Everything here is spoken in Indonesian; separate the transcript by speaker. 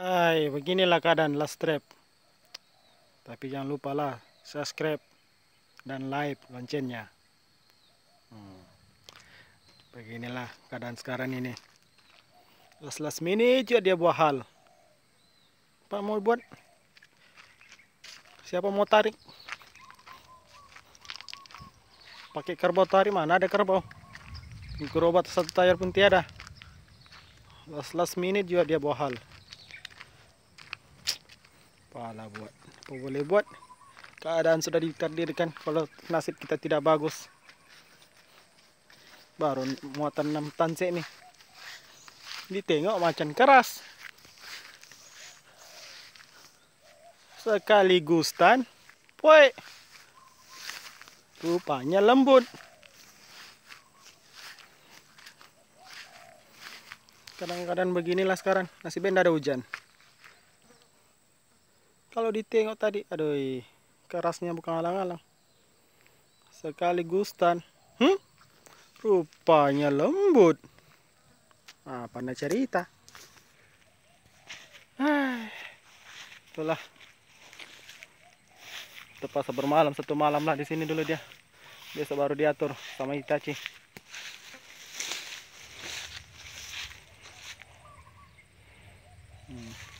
Speaker 1: Hai, beginilah keadaan last trap. Tapi jangan lupa lah subscribe dan like loncengnya. Hmm. Beginilah keadaan sekarang ini. Last last mini juga dia buah hal. Pak mau buat? Siapa mau tarik? Pakai kerbau tarik mana ada kerbau? Gerobak satu tayar pun tiada. Last last minute juga dia buah hal. Pala buat. Apa boleh buat? Keadaan sudah ditakdirkan kalau nasib kita tidak bagus. Baru muatan 6 tanse nih. Ditengok macan keras. Sekaligus tan. Woi. Rupanya lembut. Kadang-kadang beginilah sekarang. Nasibnya tidak ada hujan kalau ditengok tadi aduh kerasnya bukan alang-alang sekali gustan hmm? rupanya lembut nah, pandai cerita itulah terpaksa bermalam satu malam lah di sini dulu dia besok baru diatur sama Itachi
Speaker 2: hmm.